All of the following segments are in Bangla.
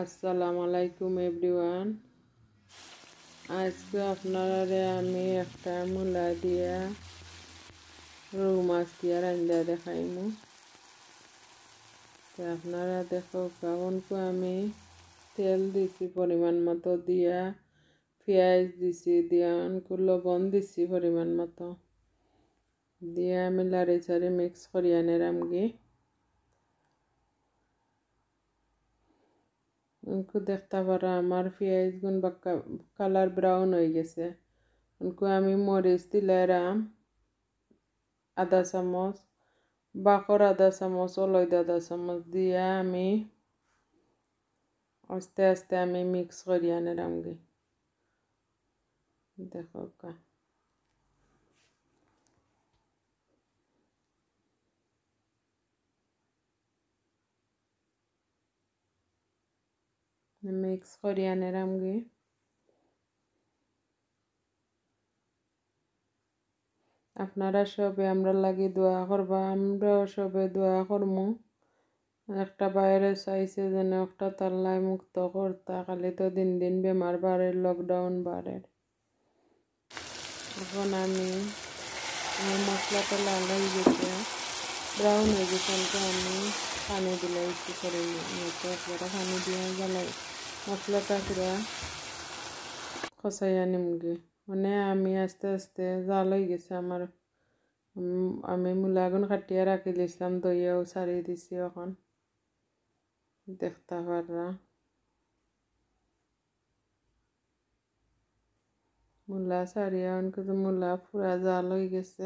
আসসালামু আলাইকুম এভরিওয়ান আজকে আপনারা আমি একটা মূলা দিয়া রৌ মাছ দিয়া রান্দা দেখাইমু তো আপনারা দেখো কাবনকে আমি তেল দিছি পরিমাণ মতো দিয়া পেঁয়াজ দিছি দিয়া লবণ দিছি পরিমাণ মতো দিয়া আমি লারে চাড়ে মিক্স করিয়া নেরামগি উনকু দেখতে পারা আমার পেঁয়াজগুন বা কালার ব্রাউন হয়ে গেছে উনকু আমি মরিচ দিলাম আধা চামচ বাকর আধা চামচ অলয়দ আধা চামচ দিয়া আমি আস্তে আস্তে আমি মিক্স করি আনে রামগি দেখো মিক্স করি আনেরাম গিয়ে আপনারা সবে আমরা লাগি দোয়া করবা আমরাও সবে দোয়া করমু একটা বাইরে চাইছে যেন একটা তাল্লাই মুক্ত করতা খালি তো দিন দিন বেমার বাড়ে লকডাউন বাড়ে এখন আমি আমার মশলাটা লাল হয়ে গেছে ব্রাউন হয়ে গেছে আমি পানি দিলাইছি করে একবারে পানি দিয়ে জ্বালাই মশলাটা পুরা খসাইয়া নিমগে মানে আমি আস্তে আস্তে জাল হয়ে গেছে আমার আমি মূলাগুন কাটিয়া রাখি দিয়েছিলাম দইয়াও সারি দিছি এখন দেখতে পারা মূলা সারিয়া অনেক মূলা পুরা জাল হয়ে গেছে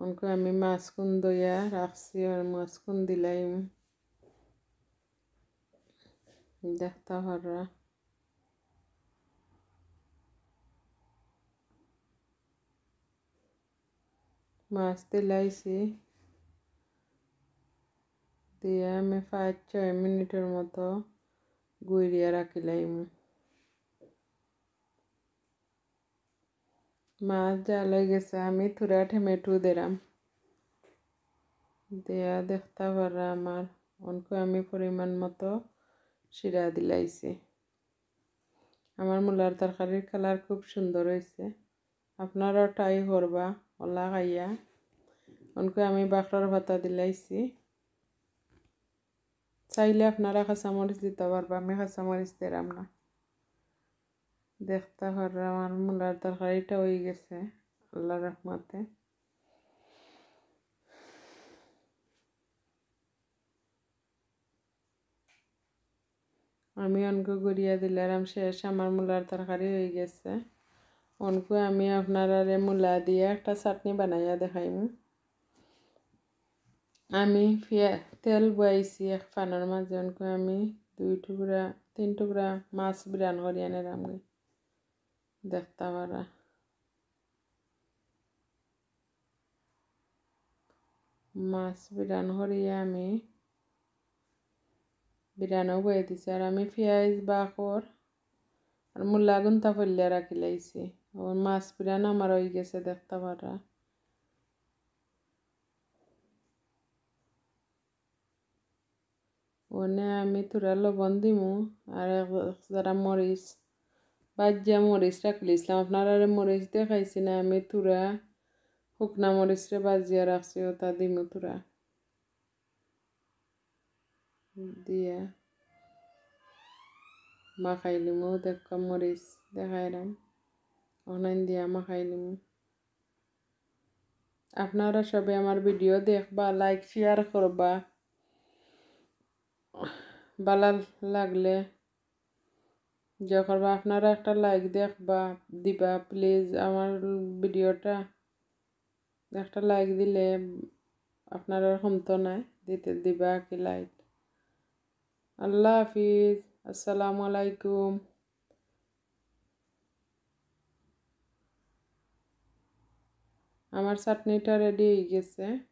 অনেক আমি মাছ কোন দইয়া রাখছি আর মাছ কুন দিলাম ডাক্তাররা মাছ তেলাইছি দিয়ে আমি পাঁচ ছয় মিনিটের মতো গুইরিয়া রাখিলাম মাছ জালে গেছে আমি থুরা ঠেমেটু দিলাম দেয়া দেখতে পারা আমার অনকে আমি পরিমাণ মতো সিরা দিলাইছে আমার মূলার তরকারির কালার খুব সুন্দর হয়েছে আপনারাও টাই হরবা ওলা খাইয়া ওনকে আমি বাঁকড়ার ভাতা দিলাইছি চাইলে আপনারা কাঁচামরিচ দিতে পারবা আমি কাঁচামরিচ দেরাম না দেখতে পারলাম আমার মূলার তরকারিটা হয়ে গেছে আল্লাহ রহমতে আমি অনকো গড়িয়া দিলাম শেষ আমার মূলার তরকারি হয়ে গেছে অনকো আমি আপনারা মূলা দিয়ে একটা চাটনি বানাইয়া দেখাইম আমি তেল বয়াইছি এক পানের মাঝে অনকো আমি দুই টুকরা তিন টুকরা মাছ বিরান আনে নিলাম দেখতে পারা মাছ বিরান করিয়া আমি বিরানব্বই দিছি আর আমি পেঁয়াজ বাকর আর মূল্য গুন্তা ফলিয়া রাখি লাইছি ওর মাছ বিরান আমার ওই গেছে দেখতে পারা ওনে আমি তোরা লবণ দিমু আর যারা মরিচ বাজ্যা মরিচ রাখলিছিলাম আপনারা মরিচ দেখাইছি না আমি তোরা শুকনা মরিচরে বাজিয়া রাখছি ওটা দিমু তোরা দিয়ে মাখাইলিমও দেখা মরিচ দেখাইলাম অনলাইন দিয়া মাখাইলিম আপনারা সবাই আমার ভিডিও দেখবা লাইক শেয়ার করবা ভালো লাগলে যখন করবা আপনারা একটা লাইক দেখবা দিবা প্লিজ আমার ভিডিওটা একটা লাইক দিলে আপনারা ক্ষমতা নাই দিতে দিবা কি লাইক আল্লাহ হাফিজ আসসালামু আলাইকুম আমার চাটনিটা রেডি হয়ে গেছে